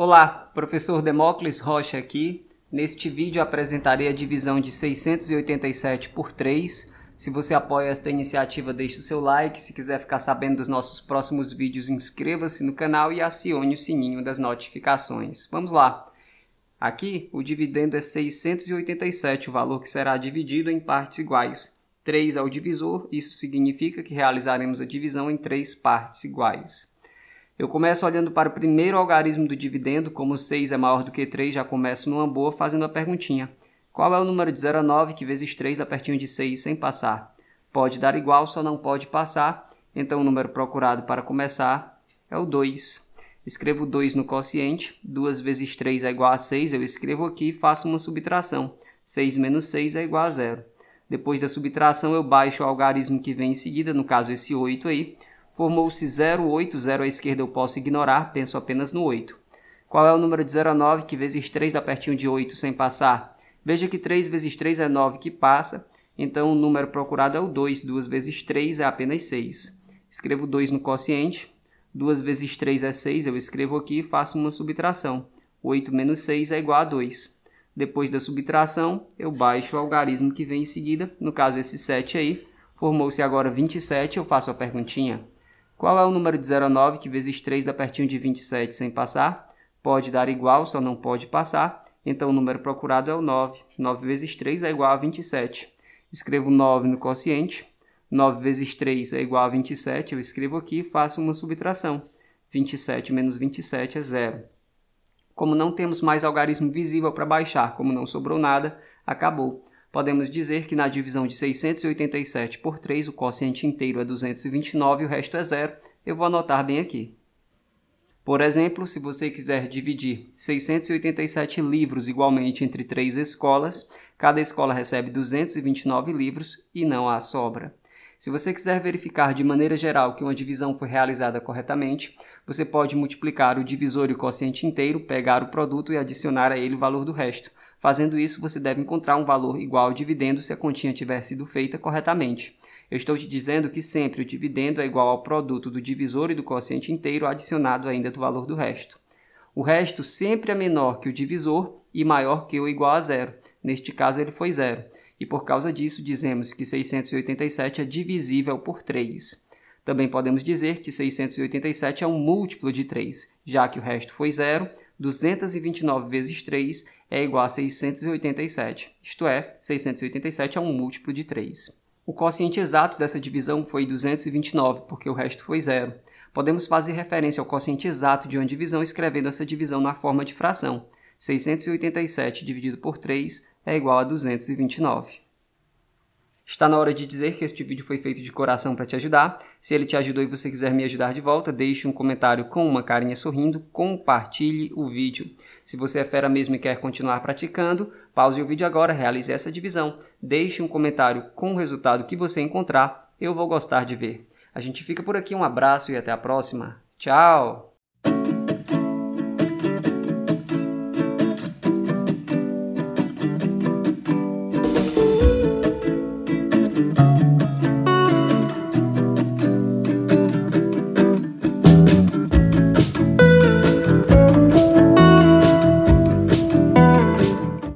Olá, professor Demócles Rocha aqui. Neste vídeo apresentarei a divisão de 687 por 3. Se você apoia esta iniciativa, deixe o seu like. Se quiser ficar sabendo dos nossos próximos vídeos, inscreva-se no canal e acione o sininho das notificações. Vamos lá! Aqui, o dividendo é 687, o valor que será dividido em partes iguais. 3 ao divisor, isso significa que realizaremos a divisão em três partes iguais. Eu começo olhando para o primeiro algarismo do dividendo, como 6 é maior do que 3, já começo numa boa fazendo a perguntinha. Qual é o número de 0 a 9 que vezes 3 dá pertinho de 6 sem passar? Pode dar igual, só não pode passar. Então o número procurado para começar é o 2. Escrevo 2 no quociente, 2 vezes 3 é igual a 6, eu escrevo aqui e faço uma subtração. 6 menos 6 é igual a 0. Depois da subtração eu baixo o algarismo que vem em seguida, no caso esse 8 aí, Formou-se 080 à esquerda eu posso ignorar, penso apenas no 8. Qual é o número de 0 a 9 que vezes 3 dá pertinho de 8 sem passar? Veja que 3 vezes 3 é 9 que passa, então o número procurado é o 2. 2 vezes 3 é apenas 6. Escrevo 2 no quociente. 2 vezes 3 é 6, eu escrevo aqui e faço uma subtração. 8 menos 6 é igual a 2. Depois da subtração, eu baixo o algarismo que vem em seguida, no caso esse 7 aí. Formou-se agora 27, eu faço a perguntinha. Qual é o número de 0 a 9 que vezes 3 dá pertinho de 27 sem passar? Pode dar igual, só não pode passar. Então o número procurado é o 9. 9 vezes 3 é igual a 27. Escrevo 9 no quociente. 9 vezes 3 é igual a 27. Eu escrevo aqui e faço uma subtração. 27 menos 27 é zero. Como não temos mais algarismo visível para baixar, como não sobrou nada, acabou. Podemos dizer que na divisão de 687 por 3, o quociente inteiro é 229 e o resto é zero. Eu vou anotar bem aqui. Por exemplo, se você quiser dividir 687 livros igualmente entre três escolas, cada escola recebe 229 livros e não há sobra. Se você quiser verificar de maneira geral que uma divisão foi realizada corretamente, você pode multiplicar o divisor e o quociente inteiro, pegar o produto e adicionar a ele o valor do resto. Fazendo isso, você deve encontrar um valor igual ao dividendo se a continha tiver sido feita corretamente. Eu estou te dizendo que sempre o dividendo é igual ao produto do divisor e do quociente inteiro adicionado ainda do valor do resto. O resto sempre é menor que o divisor e maior que ou igual a zero. Neste caso, ele foi zero. E por causa disso, dizemos que 687 é divisível por 3. Também podemos dizer que 687 é um múltiplo de 3, já que o resto foi zero, 229 vezes 3 é igual a 687, isto é, 687 é um múltiplo de 3. O quociente exato dessa divisão foi 229, porque o resto foi zero. Podemos fazer referência ao quociente exato de uma divisão escrevendo essa divisão na forma de fração. 687 dividido por 3 é igual a 229. Está na hora de dizer que este vídeo foi feito de coração para te ajudar. Se ele te ajudou e você quiser me ajudar de volta, deixe um comentário com uma carinha sorrindo, compartilhe o vídeo. Se você é fera mesmo e quer continuar praticando, pause o vídeo agora, realize essa divisão, deixe um comentário com o resultado que você encontrar, eu vou gostar de ver. A gente fica por aqui, um abraço e até a próxima. Tchau!